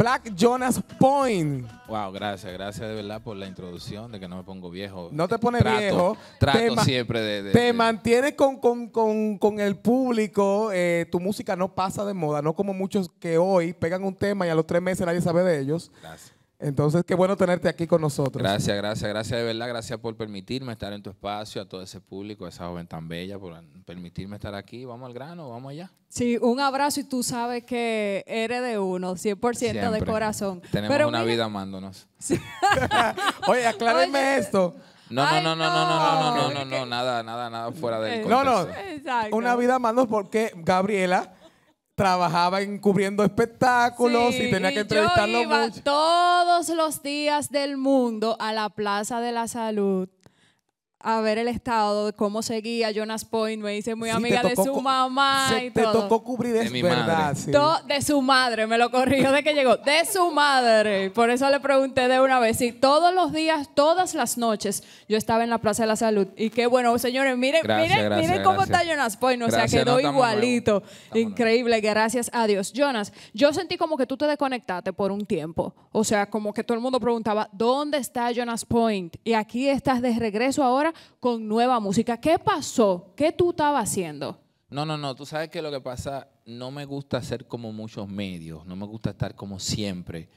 Black Jonas Point. Wow, gracias, gracias de verdad por la introducción, de que no me pongo viejo. No te pones viejo. Trato siempre de... te mantienes con, el público, eh, tu música no pasa de moda, no como muchos que hoy pegan un tema y a los tres meses nadie sabe de ellos. Gracias. Entonces, qué bueno tenerte aquí con nosotros. Gracias, gracias, gracias de verdad, gracias por permitirme estar en tu espacio, a todo ese público, a esa joven tan bella, por permitirme estar aquí. Vamos al grano, vamos allá. Sí, un abrazo y tú sabes que eres de uno, 100% de corazón. Tenemos una vida amándonos. Oye, aclárenme esto. No, no, no, no, no, no, no, no, no, no, nada, nada, nada fuera del contexto. Eh, no, no, una vida amándonos porque Gabriela trabajaba encubriendo espectáculos y tenía que entrevistarlo yo iba todos los días del mundo a la Plaza de la Salud a ver el estado de cómo seguía Jonas Point. Me hice muy amiga de su mamá y todo. Te tocó cubrir de verdad. Madre. de su madre, me lo corrigió de que llegó. De su madre. Por eso le pregunté de una vez. Y todos los días, todas las noches, yo estaba en la Plaza de la Salud. Y qué bueno, señores, miren, miren, miren cómo está Jonas Point. O sea, quedó igualito. Increíble, gracias a Dios. Jonas, yo sentí como que tú te desconectaste por un tiempo. O sea, como que todo el mundo preguntaba, ¿dónde está Jonas Point? Y aquí estás de regreso ahora con nueva música. ¿Qué pasó? ¿Qué tú estabas haciendo? No, no, no. Tú sabes que lo que pasa, no me gusta ser como muchos medios. No me gusta estar como siempre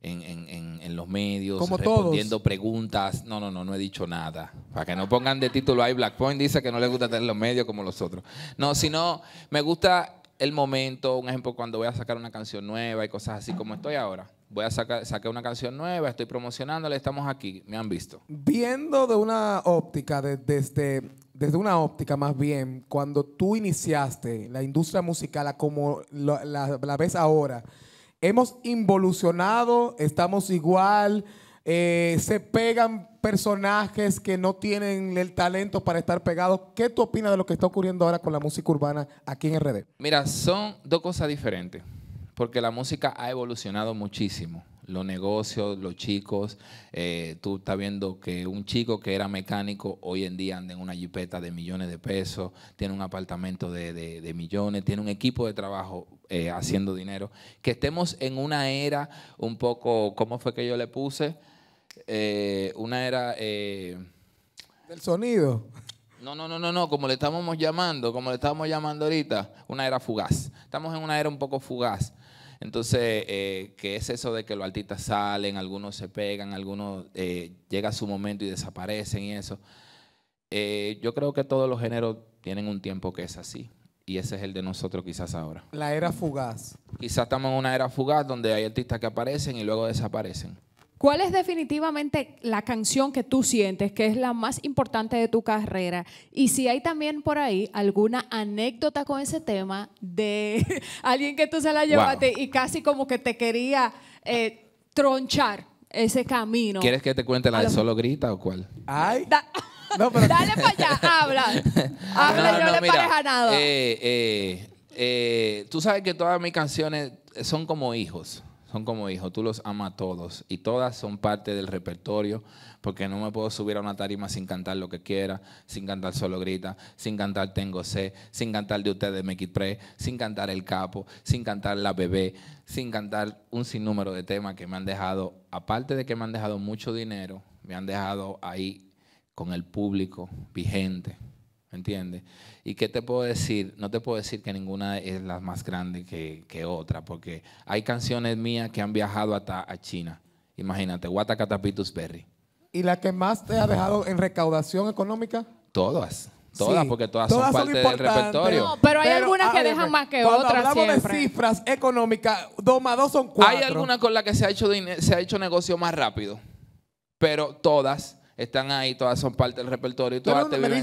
en, los medios, respondiendo preguntas. No, no, no, no he dicho nada. Para que no pongan de título ahí, Black Point dice que no le gusta estar en los medios como los otros. No, sino me gusta el momento, un ejemplo, cuando voy a sacar una canción nueva y cosas así como estoy ahora. Voy a sacar, una canción nueva, estoy promocionándola, estamos aquí, me han visto. Viendo de una óptica, desde, desde una óptica más bien, cuando tú iniciaste la industria musical como la, la, la ves ahora, hemos involucionado, estamos igual, eh, se pegan personajes que no tienen el talento para estar pegados. ¿Qué tú opinas de lo que está ocurriendo ahora con la música urbana aquí en RD? Mira, son dos cosas diferentes, porque la música ha evolucionado muchísimo. Los negocios, los chicos, eh, tú estás viendo que un chico que era mecánico hoy en día anda en una jipeta de millones de pesos, tiene un apartamento de, millones, tiene un equipo de trabajo eh, haciendo dinero. Que estemos en una era un poco, ¿cómo fue que yo le puse? Eh, una era... Eh, ¿Del sonido? No, no, no, no, no, como le estamos llamando, como le estamos llamando ahorita, una era fugaz. Estamos en una era un poco fugaz. Entonces, eh, que es eso de que los artistas salen, algunos se pegan, algunos llega su momento y desaparecen y eso? yo creo que todos los géneros tienen un tiempo que es así. Y ese es el de nosotros quizás ahora. La era fugaz. Quizás estamos en una era fugaz donde hay artistas que aparecen y luego desaparecen. ¿Cuál es definitivamente la canción que tú sientes que es la más importante de tu carrera? Y si hay también por ahí alguna anécdota con ese tema de alguien que tú se la llevaste y casi como que te quería eh, tronchar ese camino. ¿Quieres que te cuente la de solo grita o cuál? Ay. Dale para allá, habla. habla, no, no, le pareja nada. Eh, eh, tú sabes que todas mis canciones son como hijos son como dijo, tú los amas a todos y todas son parte del repertorio, porque no me puedo subir a una tarima sin cantar lo que quiera, sin cantar solo grita, sin cantar tengo sé, sin cantar de ustedes me quité, sin cantar el capo, sin cantar la bebé, sin cantar un sinnúmero de temas que me han dejado, aparte de que me han dejado mucho dinero, me han dejado ahí con el público vigente. ¿Me entiendes? ¿Y qué te puedo decir? No te puedo decir que ninguna es la más grande que, otra, porque hay canciones mías que han viajado hasta a China. Imagínate, Catapultus Berry. ¿Y la que más te ha dejado en recaudación económica? Todas. Todas, porque todas, son, parte del repertorio. pero hay algunas que dejan más que cuando Hablamos de cifras económicas, dos más dos son cuatro. Hay algunas con las que se ha hecho, se ha hecho negocio más rápido, pero todas están ahí, todas son parte del repertorio.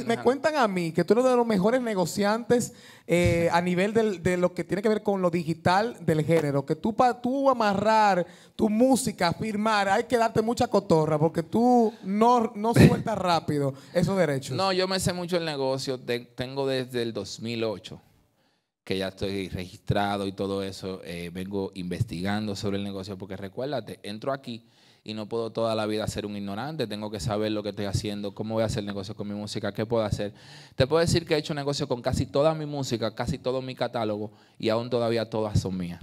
me, cuentan a mí que tú eres uno de los mejores negociantes eh, a nivel de lo que tiene que ver con lo digital del género, que tú para tú amarrar tu música, firmar, hay que darte mucha cotorra porque tú no, no sueltas rápido esos derechos. No, yo me sé mucho el negocio, tengo desde el 2008 que ya estoy registrado y todo eso, eh, vengo investigando sobre el negocio, porque recuérdate, entro aquí y no puedo toda la vida ser un ignorante, tengo que saber lo que estoy haciendo, cómo voy a hacer negocio con mi música, qué puedo hacer. Te puedo decir que he hecho negocio con casi toda mi música, casi todo mi catálogo y aún todavía todas son mías.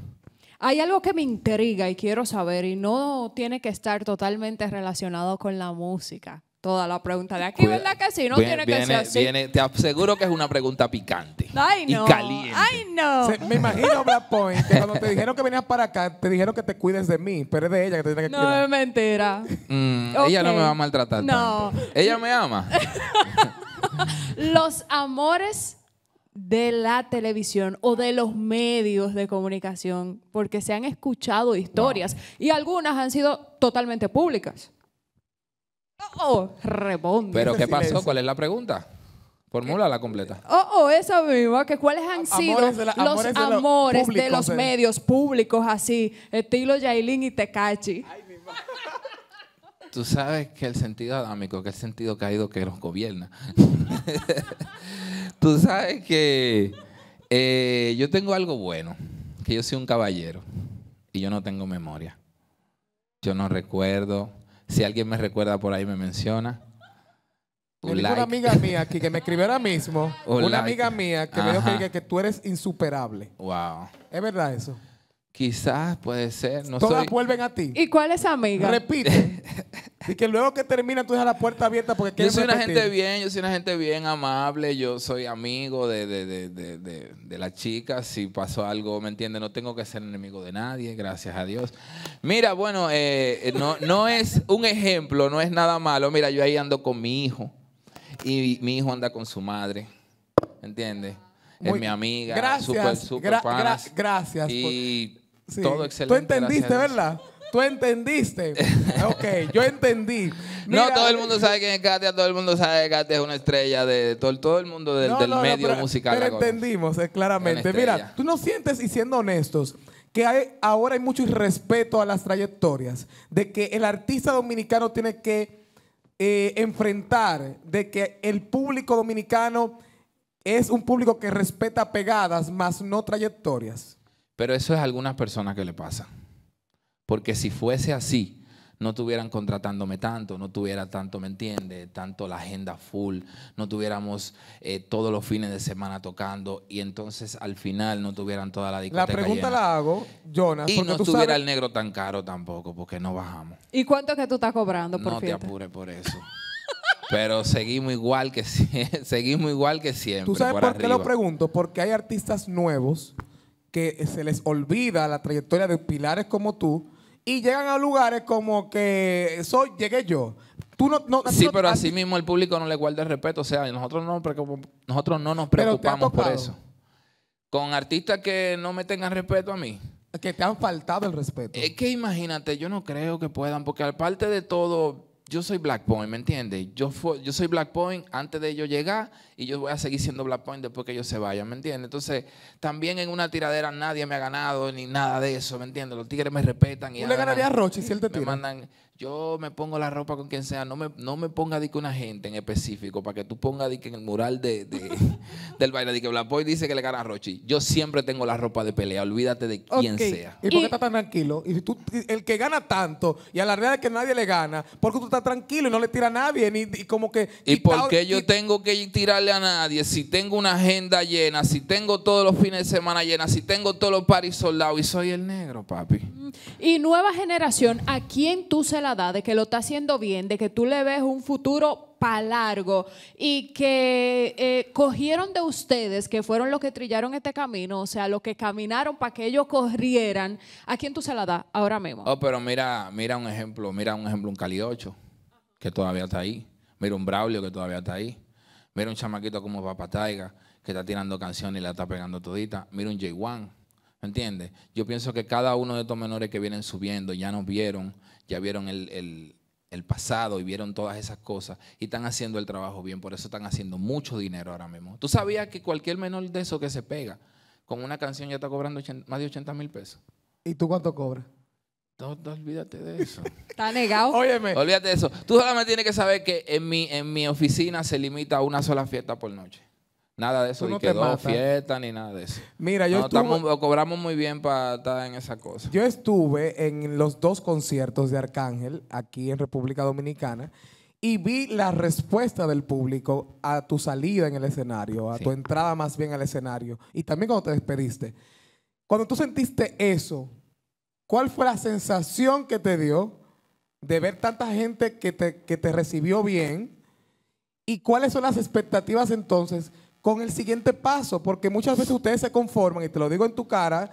Hay algo que me intriga y quiero saber y no tiene que estar totalmente relacionado con la música toda la pregunta de aquí, ¿verdad que sí? No tiene que ser así. Viene, te aseguro que es una pregunta picante. Ay, no. Y caliente. Ay, no. me imagino, Black Point, que cuando te dijeron que venías para acá, te dijeron que te cuides de mí, pero es de ella que te tiene que cuidar. No, es mentira. Mm, ella no me va a maltratar no. Ella me ama. Los amores de la televisión o de los medios de comunicación, porque se han escuchado historias y algunas han sido totalmente públicas. Oh, oh, Pero ¿qué pasó? ¿Cuál es la pregunta? Formula la completa. Oh, oh, esa misma, que cuáles han sido los amores de los eh. medios públicos así, estilo Yailin y Tecachi. Tú sabes que el sentido adámico, que el sentido caído que nos gobierna. Tú sabes que eh, yo tengo algo bueno, que yo soy un caballero y yo no tengo memoria. Yo no recuerdo, si alguien me recuerda por ahí, me menciona. Una amiga mía aquí que me escribió ahora mismo. una amiga mía que me dijo que, que, tú eres insuperable. Wow. ¿Es verdad eso? Quizás puede ser. No Todas vuelven a ti. ¿Y cuál es amiga? Repite. Y que luego que termina tú dejas la puerta abierta porque Yo soy una gente bien, yo soy una gente bien amable, yo soy amigo de, de, de, si pasó algo, ¿me entiendes? No tengo que ser enemigo de nadie, gracias a Dios. Mira, bueno, eh, eh, no, no es un ejemplo, no es nada malo. Mira, yo ahí ando con mi hijo y mi hijo anda con su madre, ¿me entiendes? es mi amiga, gracias, super, super gracias. Y todo excelente. Tú entendiste, ¿verdad? ¿Tú entendiste? Ok, yo entendí. no, todo el eh, mundo sabe quién es Katia, todo el mundo sabe que Katia es una estrella de todo, el mundo del, medio musical. Pero entendimos, eh, claramente. Mira, tú no sientes, y siendo honestos, que hay, ahora hay mucho irrespeto a las trayectorias, de que el artista dominicano tiene que eh, enfrentar, de que el público dominicano es un público que respeta pegadas, más no trayectorias. Pero eso es a algunas personas que le pasa. Porque si fuese así, no tuvieran contratándome tanto, no tuviera tanto, ¿me entiende? Tanto la agenda full, no tuviéramos eh, todos los fines de semana tocando y entonces al final no tuvieran toda la discoteca La pregunta la hago, Jonas. Y no tuviera estuviera el negro tan caro tampoco, porque no bajamos. ¿Y cuánto es que tú estás cobrando por No te apures por eso. Pero seguimos igual que seguimos igual que siempre. ¿Tú sabes por, qué lo pregunto? Porque hay artistas nuevos que se les olvida la trayectoria de pilares como tú y llegan a lugares como que soy, llegué yo. Tú no, no, sí, pero así mismo el público no le guarda el respeto. O sea, nosotros no, nosotros no nos preocupamos por eso. Con artistas que no me tengan respeto a mí. Que te han faltado el respeto. Es que imagínate, yo no creo que puedan, porque aparte de todo, yo soy Black Point, ¿me entiendes? Yo, yo soy Black Point antes de yo llegar y yo voy a seguir siendo Black Point después que ellos se vayan, ¿me entiendes? Entonces, también en una tiradera nadie me ha ganado ni nada de eso, ¿me entiendes? Los tigres me respetan. y ¿Tú le ganaría a Roche si él te tira? Me mandan, yo me pongo la ropa con quien sea, no me, no me ponga de que una gente en específico, para que tú pongas de que en el mural de, del baile, de que Blapoy dice que le gana a Rochi. Yo siempre tengo la ropa de pelea, olvídate de quien sea. ¿Y por qué estás tan tranquilo? Y tú, el que gana tanto y a la realidad es que nadie le gana, porque tú estás tranquilo y no le tira a nadie, ni y como que. ¿Y por qué yo tengo que tirarle a nadie? Si tengo una agenda llena, si tengo todos los fines de semana llena, si tengo todos los paris soldados y soy el negro, papi. Mm. Y nueva generación, ¿a quién tú se la da, de que lo está haciendo bien, de que tú le ves un futuro para largo y que eh, cogieron de ustedes, que fueron los que trillaron este camino, o sea, los que caminaron para que ellos corrieran, ¿a quién tú se la das ahora mismo? Oh, pero mira, mira un ejemplo, mira un ejemplo, un Caliocho, que todavía está ahí, mira un Braulio que todavía está ahí, mira un chamaquito como Papá Taiga, que está tirando canciones y la está pegando todita, mira un j ¿Me entiendes? Yo pienso que cada uno de estos menores que vienen subiendo ya nos vieron, ya vieron el, pasado y vieron todas esas cosas y están haciendo el trabajo bien, por eso están haciendo mucho dinero ahora mismo. ¿Tú sabías que cualquier menor de eso que se pega con una canción ya está cobrando más de 80 mil pesos? ¿Y tú cuánto cobras? No, no, olvídate de eso. Está negado. Óyeme. Olvídate de eso. Tú solamente tienes que saber que en mi, en mi oficina se limita a una sola fiesta por noche. Nada de eso, no ni quedó fiesta, ni nada de eso. Mira, yo estuve... cobramos muy bien para estar en esa cosa. Yo estuve en los dos conciertos de Arcángel aquí en República Dominicana y vi la respuesta del público a tu salida en el escenario, a tu entrada más bien al escenario y también cuando te despediste. Cuando tú sentiste eso, ¿cuál fue la sensación que te dio de ver tanta gente que te, que te recibió bien? ¿Y cuáles son las expectativas entonces? con el siguiente paso, porque muchas veces ustedes se conforman, y te lo digo en tu cara,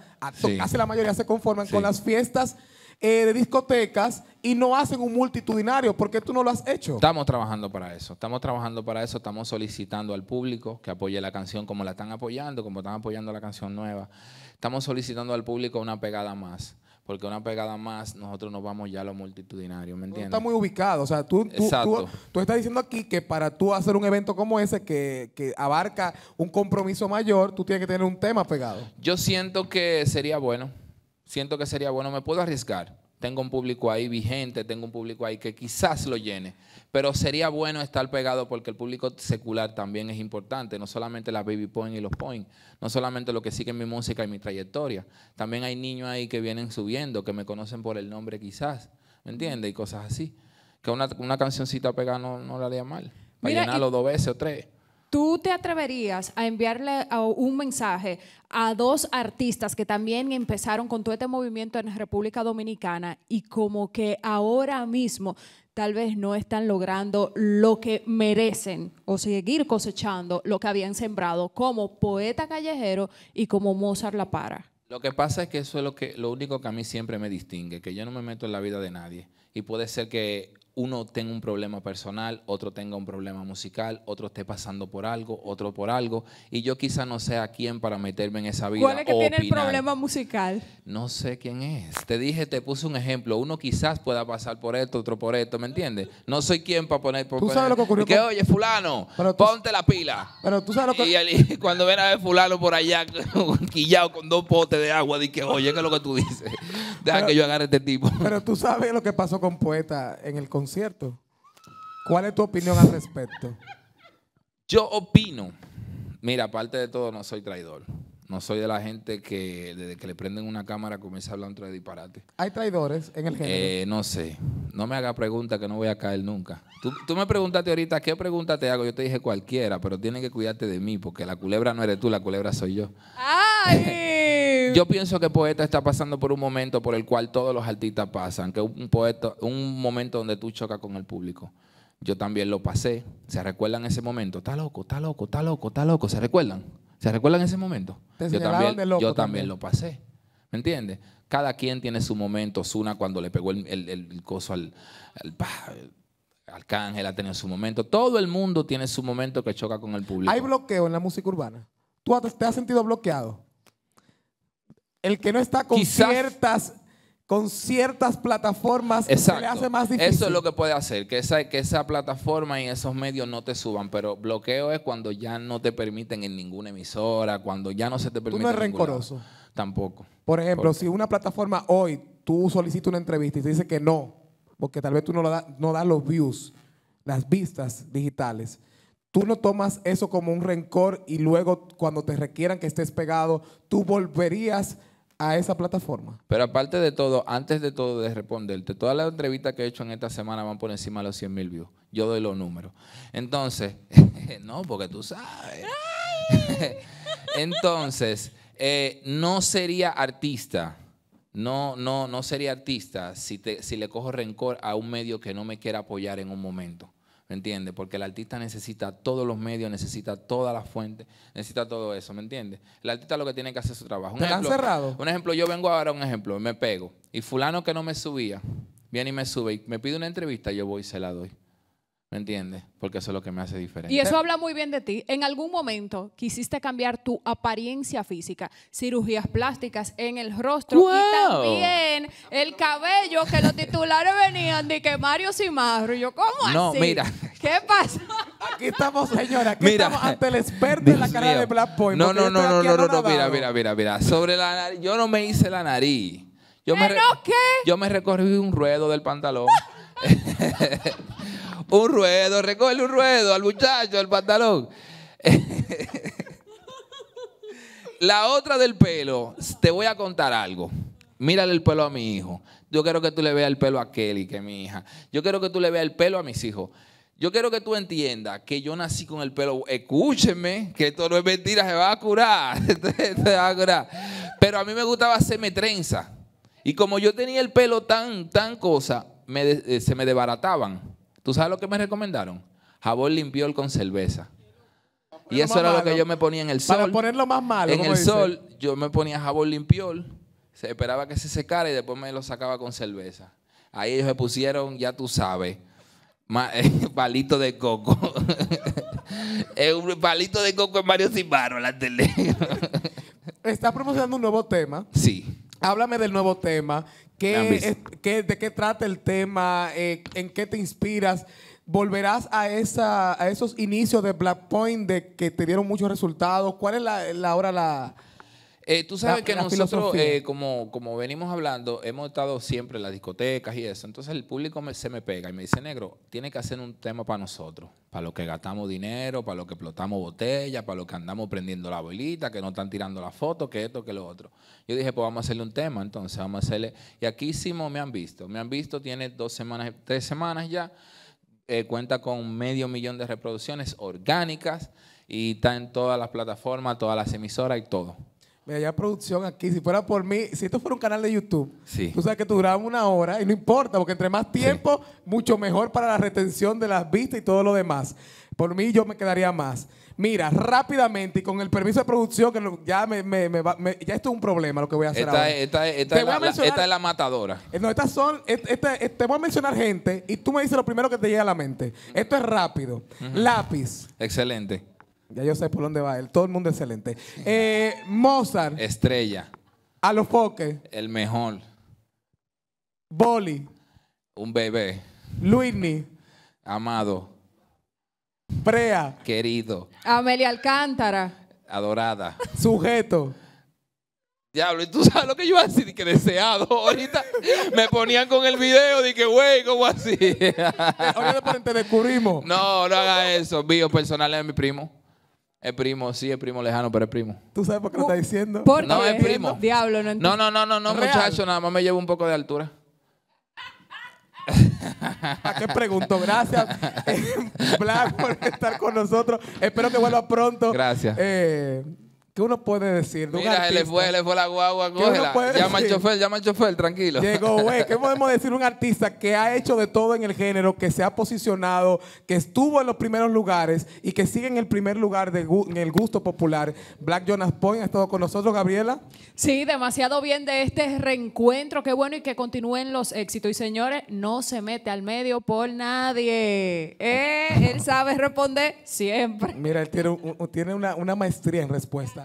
casi la mayoría se conforman con las fiestas eh, de discotecas y no hacen un multitudinario, porque tú no lo has hecho. Estamos trabajando para eso, estamos trabajando para eso, estamos solicitando al público que apoye la canción como la están apoyando, como están apoyando la canción nueva. Estamos solicitando al público una pegada más porque una pegada más, nosotros nos vamos ya a lo multitudinario, ¿me entiendes? Está muy ubicado, o sea, tú, tú, tú, estás diciendo aquí que para tú hacer un evento como ese que, que, abarca un compromiso mayor, tú tienes que tener un tema pegado. Yo siento que sería bueno, siento que sería bueno, me puedo arriesgar, tengo un público ahí vigente, tengo un público ahí que quizás lo llene, pero sería bueno estar pegado porque el público secular también es importante, no solamente las baby point y los point, no solamente lo que siguen mi música y mi trayectoria, también hay niños ahí que vienen subiendo, que me conocen por el nombre quizás, ¿me entiendes? Y cosas así, que una, cancioncita pegada no, la haría mal, para llenarlo dos veces o tres. ¿Tú te atreverías a enviarle un mensaje a dos artistas que también empezaron con todo este movimiento en República Dominicana y como que ahora mismo tal vez no están logrando lo que merecen o seguir cosechando lo que habían sembrado como poeta callejero y como Mozart La Para? Lo que pasa es que eso es lo, que, lo único que a mí siempre me distingue, que yo no me meto en la vida de nadie. Y puede ser que uno tenga un problema personal, otro tenga un problema musical, otro esté pasando por algo, otro por algo, y yo quizá no sé a quién para meterme en esa vida. ¿Cuál es que tiene el problema musical? No sé quién es. Te dije, te puse un ejemplo. Uno quizás pueda pasar por esto, otro por esto, ¿me entiendes? No soy quien para poner. Para ¿Tú sabes lo que ocurrió? que, oye, fulano, ponte la pila. Pero tú sabes lo que. Y, cuando ven a ver fulano por allá, quillado con dos potes de agua, dije, oye, ¿qué es lo que tú dices? Deja que yo agarre este tipo. Pero tú sabes lo que pasó con Poeta en el concierto ¿cierto? ¿Cuál es tu opinión al respecto? Yo opino, mira, aparte de todo, no soy traidor. No soy de la gente que desde que le prenden una cámara comienza a hablar un de disparate. ¿Hay traidores en el género? Eh, no sé. No me haga preguntas que no voy a caer nunca. Tú, tú, me preguntaste ahorita, ¿qué pregunta te hago? Yo te dije cualquiera, pero tienes que cuidarte de mí porque la culebra no eres tú, la culebra soy yo. ¡Ay! Yo pienso que Poeta está pasando por un momento por el cual todos los artistas pasan, que un poeta, un momento donde tú chocas con el público. Yo también lo pasé. ¿Se recuerdan ese momento? Está loco, está loco, está loco, está loco. ¿Se recuerdan? ¿Se recuerdan ese momento? yo también, lo pasé. ¿Me entiendes? Cada quien tiene su momento. Zuna cuando le pegó el, el, coso al, al, Arcángel ha tenido su momento. Todo el mundo tiene su momento que choca con el público. Hay bloqueo en la música urbana. ¿Tú te has sentido bloqueado? el que no está con ciertas con ciertas plataformas se le hace más difícil. Eso es lo que puede hacer, que esa, que esa plataforma y esos medios no te suban, pero bloqueo es cuando ya no te permiten en ninguna emisora, cuando ya no se te permite. Tú no eres rencoroso. Tampoco. Por ejemplo, si una plataforma hoy tú solicitas una entrevista y te dice que no, porque tal vez tú no, das no das los views, las vistas digitales, tú no tomas eso como un rencor y luego cuando te requieran que estés pegado, tú volverías a esa plataforma. Pero aparte de todo, antes de todo de responderte, todas las entrevistas que he hecho en esta semana van por encima de los 100 mil views. Yo doy los números. Entonces, no, porque tú sabes. Entonces, eh, no sería artista. No, no, no sería artista si, te, si le cojo rencor a un medio que no me quiera apoyar en un momento. ¿me entiendes? Porque el artista necesita todos los medios, necesita todas las fuentes, necesita todo eso, ¿me entiendes? El artista lo que tiene que hacer es su trabajo. Un cerrado? Un ejemplo, yo vengo ahora, un ejemplo, me pego. Y fulano que no me subía, viene y me sube y me pide una entrevista, yo voy y se la doy. ¿Me entiendes? Porque eso es lo que me hace diferente. Y eso habla muy bien de ti. En algún momento quisiste cambiar tu apariencia física, cirugías plásticas en el rostro y también el cabello que los titulares venían de que Mario Simarro. Y yo, ¿cómo así? No, mira. ¿Qué pasa? Aquí estamos, señora. Aquí estamos ante el experto en la cara de Black Point. No, no, no, no, no, no, mira, mira, mira, mira. Sobre la yo no me hice la nariz. Yo me qué? Yo me recorrí un ruedo del pantalón. Un ruedo, recógele un ruedo al muchacho, al pantalón. La otra del pelo, te voy a contar algo. Mírale el pelo a mi hijo. Yo quiero que tú le veas el pelo a Kelly, que es mi hija. Yo quiero que tú le veas el pelo a mis hijos. Yo quiero que tú entiendas que yo nací con el pelo. Escúcheme, que esto no es mentira, se va a curar. se va a curar. Pero a mí me gustaba hacerme trenza. Y como yo tenía el pelo tan, tan cosa, eh, se me desbarataban. ¿Tú sabes lo que me recomendaron? Jabón limpiol con cerveza. Y eso era lo que yo me ponía en el sol. Para ponerlo más malo. En el sol yo me ponía jabón limpiol, se esperaba que se secara y después me lo sacaba con cerveza. Ahí ellos me pusieron, ya tú sabes, eh, palito de coco. es un palito de coco en Mario Cibaro, la tele. Estás promocionando un nuevo tema. Sí háblame del nuevo tema. ¿Qué ¿De qué trata el tema? Eh, ¿En qué te inspiras? ¿Volverás a, esa, a esos inicios de Black Point de que te dieron muchos resultados? ¿Cuál es la, la ahora la, eh, tú sabes que nosotros, eh, como, venimos hablando, hemos estado siempre en las discotecas y eso. Entonces el público se me pega y me dice, negro, tiene que hacer un tema para nosotros, para los que gastamos dinero, para los que explotamos botellas, para los que andamos prendiendo la bolita, que no están tirando la foto, que esto, que lo otro. Yo dije, pues vamos a hacerle un tema, entonces vamos a hacerle... Y aquí hicimos, me han visto, me han visto, tiene dos semanas, tres semanas ya. Eh, cuenta con medio millón de reproducciones orgánicas y está en todas las plataformas, todas las emisoras y todo. Mira, ya producción aquí, si fuera por mí, si esto fuera un canal de YouTube, tú sabes que tú una hora y no importa, porque entre más tiempo, mucho mejor para la retención de las vistas y todo lo demás. Por mí yo me quedaría más. Mira, rápidamente y con el permiso de producción, que ya me, ya esto es un problema lo que voy a hacer esta ahora. esta, la, matadora. Eh, no, estas son, este, te voy a mencionar gente y tú me dices lo primero que te llega a la mente. Esto es rápido. Lápiz. Excelente. Ya yo sé por dónde va él. Todo el mundo excelente. Eh, Mozart. Estrella. A los foques. El mejor. Boli. Un bebé. Luismi. Amado. Prea. Querido. Amelia Alcántara. Adorada. Sujeto. Diablo, y tú sabes lo que yo así, que deseado. Ahorita me ponían con el video, que güey, ¿cómo así? Eh, Ahora te descubrimos. No, no haga eso. Víos personal es mi primo. Es primo, sí, es primo lejano, pero es primo. ¿Tú sabes por qué lo está diciendo? no, es primo. Diablo, no entiendo. No, no, no, no, no, muchacho, nada más me llevo un poco de altura. ¿A qué pregunto? Gracias, eh, Black, por estar con nosotros. Espero que vuelva pronto. Gracias. Eh, ¿Qué uno puede decir Mira, le fue, la guagua, cógela. Llama al chofer, llama al chofer, tranquilo. Llegó, güey. ¿Qué podemos decir de un artista que ha hecho de todo en el género, que se ha posicionado, que estuvo en los primeros lugares y que sigue en el primer lugar en el gusto popular? Black Jonas Point ha estado con nosotros, Gabriela. Sí, demasiado bien de este reencuentro. Qué bueno y que continúen los éxitos. Y señores, no se mete al medio por nadie. Eh, él sabe responder siempre. Mira, él tiene, una, una maestría en respuesta.